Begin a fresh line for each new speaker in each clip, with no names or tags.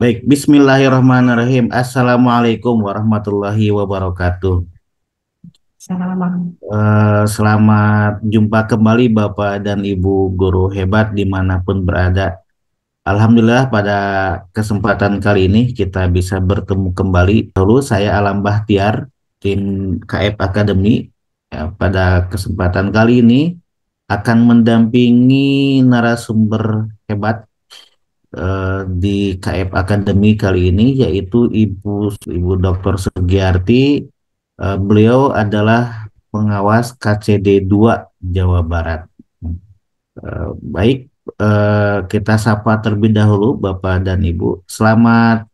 Baik, bismillahirrahmanirrahim. Assalamualaikum warahmatullahi wabarakatuh. Selamat. Uh, eh, selamat jumpa kembali Bapak dan Ibu guru hebat dimanapun berada. Alhamdulillah pada kesempatan kali ini kita bisa bertemu kembali. Lalu saya Alam Bahtiar, tim KF e Akademi. Ya, pada kesempatan kali ini akan mendampingi narasumber hebat uh, di KF Akademi kali ini yaitu Ibu Ibu Dr. Sugiyarti. Uh, eh, beliau adalah pengawas KCD 2 Jawa Barat. Uh, baik, uh, kita sapa terlebih dahulu Bapak dan Ibu. Selamat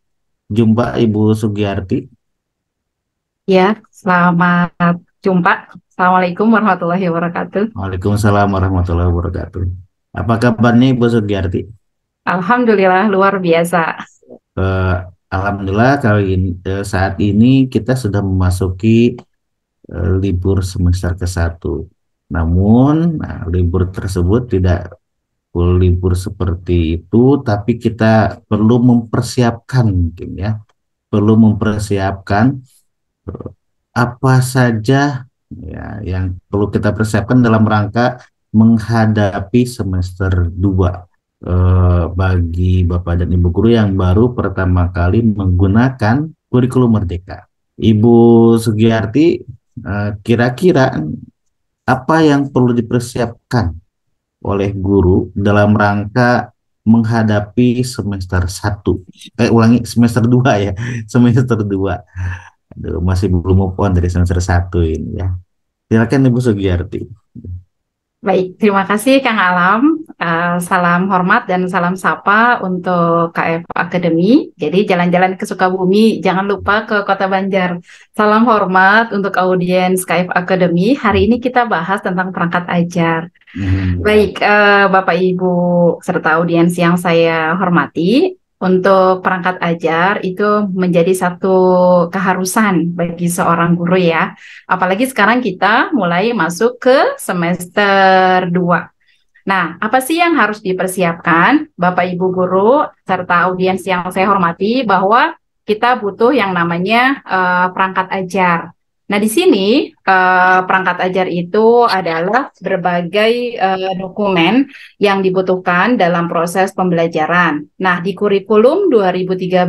jumpa Ibu Sugiyarti.
Ya, selamat jumpa. Assalamualaikum warahmatullahi wabarakatuh.
Waalaikumsalam warahmatullahi wabarakatuh. Apa kabar nih Bu Sugiyarti?
Alhamdulillah luar biasa.
Uh, Alhamdulillah kali ini, uh, saat ini kita sudah memasuki uh, libur semester ke-1. Namun nah, libur tersebut tidak full libur seperti itu, tapi kita perlu mempersiapkan mungkin ya, perlu mempersiapkan apa saja ya yang perlu kita persiapkan dalam rangka menghadapi semester 2 eh, bagi Bapak dan Ibu guru yang baru pertama kali menggunakan kurikulum merdeka. Ibu Sugiarti kira eh, kira-kira apa yang perlu dipersiapkan oleh guru dalam rangka menghadapi semester 1. Eh ulangi semester 2 ya, semester 2 Aduh, masih belum move on dari semester satu ini ya. Silakan Ibu Sugiyarti.
Baik, terima kasih Kang Alam. Uh, salam hormat dan salam sapa untuk KF Akademi Jadi jalan-jalan ke Sukabumi, jangan lupa ke Kota Banjar. Salam hormat untuk audiens KF Akademi Hari ini kita bahas tentang perangkat ajar. Hmm. Baik, uh, Bapak Ibu serta audiens yang saya hormati, untuk perangkat ajar itu menjadi satu keharusan bagi seorang guru ya. Apalagi sekarang kita mulai masuk ke semester 2. Nah, apa sih yang harus dipersiapkan Bapak Ibu guru serta audiens yang saya hormati bahwa kita butuh yang namanya uh, perangkat ajar. Nah, di sini uh, perangkat ajar itu adalah berbagai uh, dokumen yang dibutuhkan dalam proses pembelajaran. Nah, di kurikulum 2013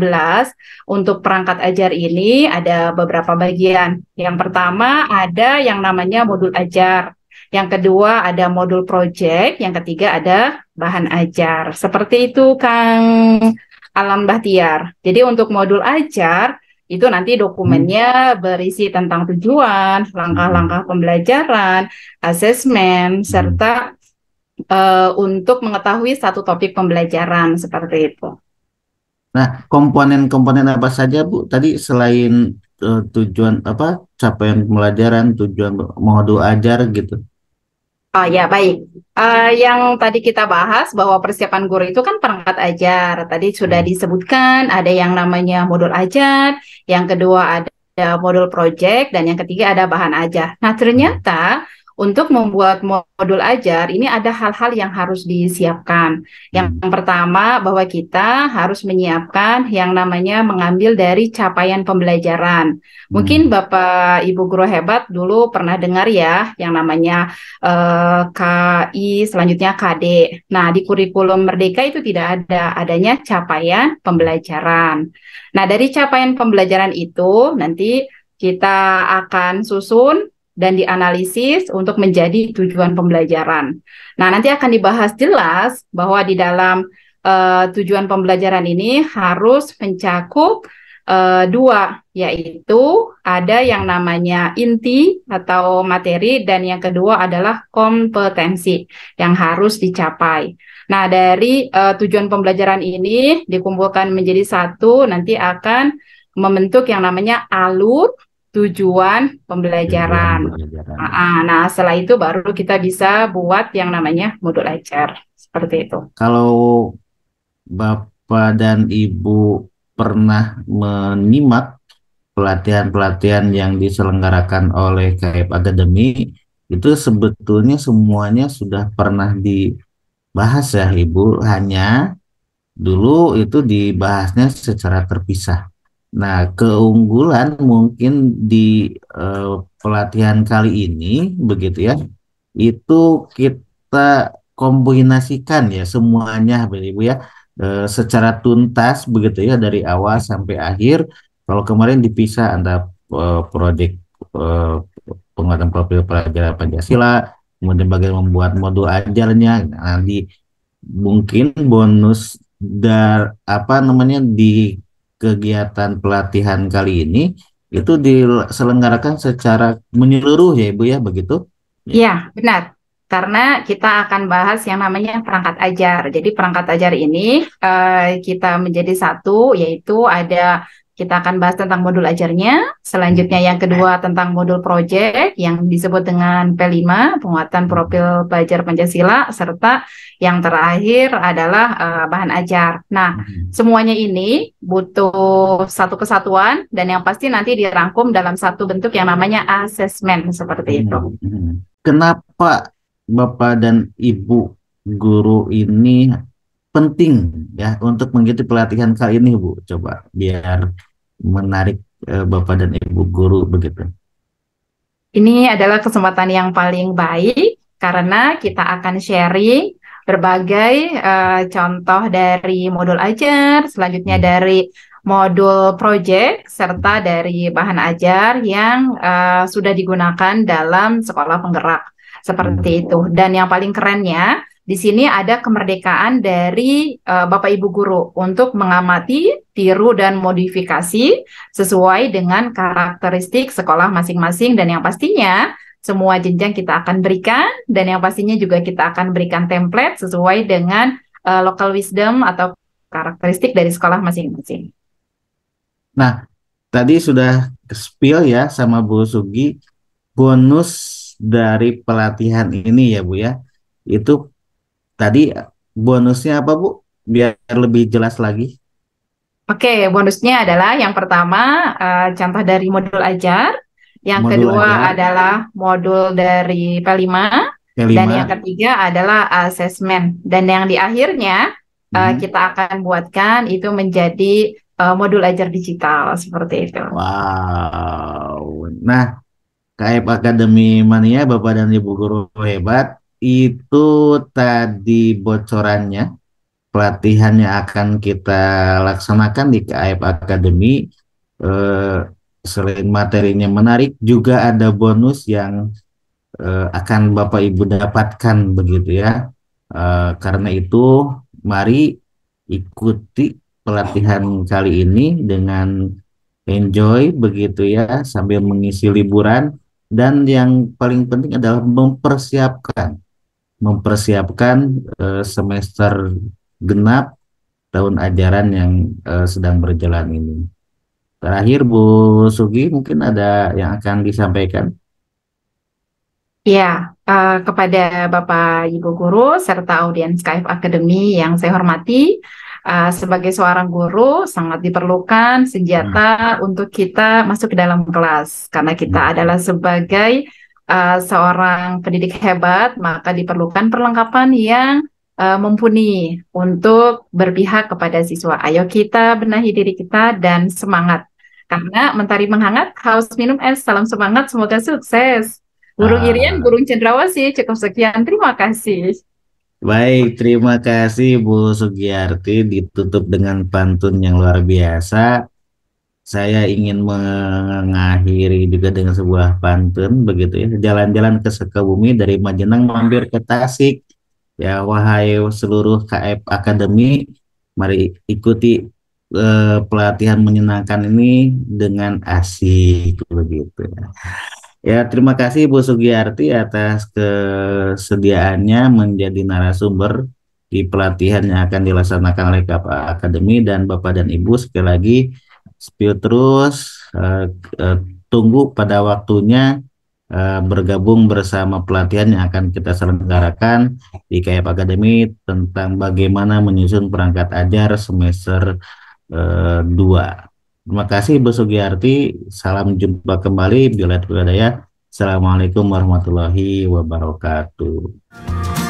untuk perangkat ajar ini ada beberapa bagian. Yang pertama ada yang namanya modul ajar. Yang kedua ada modul project, yang ketiga ada bahan ajar. Seperti itu Kang Alam Bahtiar. Jadi untuk modul ajar itu nanti hmm. dokumennya berisi tentang tujuan, langkah-langkah hmm. pembelajaran, asesmen, hmm. serta uh, untuk mengetahui satu topik pembelajaran seperti itu.
Nah, komponen-komponen apa saja, Bu? Tadi selain uh, tujuan apa capaian pembelajaran, tujuan modul ajar gitu.
Oh ya baik. Uh, yang tadi kita bahas bahwa persiapan guru itu kan perangkat ajar. Tadi sudah hmm. disebutkan ada yang namanya modul ajar, yang kedua ada modul project, dan yang ketiga ada bahan ajar. Nah ternyata untuk membuat modul ajar ini ada hal-hal yang harus disiapkan. Yang hmm. pertama bahwa kita harus menyiapkan yang namanya mengambil dari capaian pembelajaran. Hmm. Mungkin Bapak Ibu guru hebat dulu pernah dengar ya yang namanya eh, KI selanjutnya KD. Nah, di kurikulum Merdeka itu tidak ada adanya capaian pembelajaran. Nah, dari capaian pembelajaran itu nanti kita akan susun dan dianalisis untuk menjadi tujuan pembelajaran. Nah, nanti akan dibahas jelas bahwa di dalam uh, tujuan pembelajaran ini harus mencakup uh, dua, yaitu ada yang namanya inti atau materi, dan yang kedua adalah kompetensi yang harus dicapai. Nah, dari uh, tujuan pembelajaran ini dikumpulkan menjadi satu, nanti akan membentuk yang namanya alur tujuan pembelajaran. pembelajaran. Ah, ah. Nah, setelah itu baru kita bisa buat yang namanya modul ajar seperti itu.
Kalau Bapak dan Ibu pernah menyimak pelatihan-pelatihan yang diselenggarakan oleh KF Academy itu sebetulnya semuanya sudah pernah dibahas ya Ibu hanya dulu itu dibahasnya secara terpisah Nah, keunggulan mungkin di uh, pelatihan kali ini begitu ya. Itu kita kombinasikan ya semuanya Bapak Ibu ya e, secara tuntas begitu ya dari awal sampai akhir. Kalau kemarin dipisah antara e, eh, proyek e, penguatan profil pelajar Pancasila, kemudian bagaimana membuat modul ajarnya. nanti mungkin bonus dar apa namanya di kegiatan pelatihan kali ini itu diselenggarakan secara menyeluruh ya Ibu ya begitu?
Iya, ya, benar. Karena kita akan bahas yang namanya perangkat ajar. Jadi perangkat ajar ini uh, kita menjadi satu yaitu ada kita akan bahas tentang modul ajarnya. Selanjutnya yang kedua tentang modul proyek yang disebut dengan P5, penguatan profil pelajar Pancasila, serta yang terakhir adalah uh, bahan ajar. Nah, hmm. semuanya ini butuh satu kesatuan dan yang pasti nanti dirangkum dalam satu bentuk yang namanya asesmen seperti hmm. itu.
Hmm. Kenapa Bapak dan Ibu guru ini penting ya untuk mengikuti pelatihan kali ini Bu. Coba biar menarik eh, Bapak dan Ibu guru begitu.
Ini adalah kesempatan yang paling baik karena kita akan sharing berbagai uh, contoh dari modul ajar, selanjutnya hmm. dari modul proyek serta dari bahan ajar yang uh, sudah digunakan dalam sekolah penggerak seperti hmm. itu. Dan yang paling kerennya di sini ada kemerdekaan dari uh, Bapak Ibu guru untuk mengamati, tiru dan modifikasi sesuai dengan karakteristik sekolah masing-masing dan yang pastinya semua jenjang kita akan berikan dan yang pastinya juga kita akan berikan template sesuai dengan uh, local wisdom atau karakteristik dari sekolah masing-masing.
Nah, tadi sudah spill ya sama Bu Sugi bonus dari pelatihan ini ya Bu ya. Itu Tadi bonusnya apa Bu? Biar lebih jelas lagi.
Oke, bonusnya adalah yang pertama uh, contoh dari modul ajar, yang modul kedua ajar. adalah modul dari P5, P5, dan yang ketiga adalah asesmen. Dan yang di akhirnya eh, hmm. uh, kita akan buatkan itu menjadi uh, modul ajar digital seperti itu.
Wow. Nah, KF Akademi Mania Bapak dan Ibu guru hebat itu tadi bocorannya pelatihan yang akan kita laksanakan di KAF Academy eh, selain materinya menarik juga ada bonus yang eh, akan Bapak Ibu dapatkan begitu ya eh, karena itu mari ikuti pelatihan kali ini dengan enjoy begitu ya sambil mengisi liburan dan yang paling penting adalah mempersiapkan mempersiapkan uh, semester genap tahun ajaran yang uh, sedang berjalan ini. Terakhir Bu Sugi mungkin ada yang akan disampaikan.
Ya, uh, kepada Bapak Ibu Guru serta audiens KF Academy yang saya hormati, uh, sebagai seorang guru sangat diperlukan senjata hmm. untuk kita masuk ke dalam kelas karena kita hmm. adalah sebagai uh, seorang pendidik hebat, maka diperlukan perlengkapan yang uh, mumpuni untuk berpihak kepada siswa. Ayo kita benahi diri kita dan semangat. Karena mentari menghangat, haus minum es. Salam semangat, semoga sukses. Burung ah. Irian, burung cendrawasih. Cukup sekian, terima kasih.
Baik, terima kasih Bu Sugiarti ditutup dengan pantun yang luar biasa saya ingin mengakhiri juga dengan sebuah pantun begitu ya jalan-jalan ke Sukabumi dari Majenang mampir ke Tasik ya wahai seluruh KF Akademi mari ikuti eh, pelatihan menyenangkan ini dengan asik begitu ya. ya terima kasih Bu Sugiyarti atas kesediaannya menjadi narasumber di pelatihan yang akan dilaksanakan oleh KF Akademi dan Bapak dan Ibu sekali lagi spill terus uh, uh, tunggu pada waktunya uh, bergabung bersama pelatihan yang akan kita selenggarakan di KF Academy tentang bagaimana menyusun perangkat ajar semester uh, Terima kasih Bu Sugiyarti, salam jumpa kembali Biolet Budaya. Assalamualaikum warahmatullahi wabarakatuh.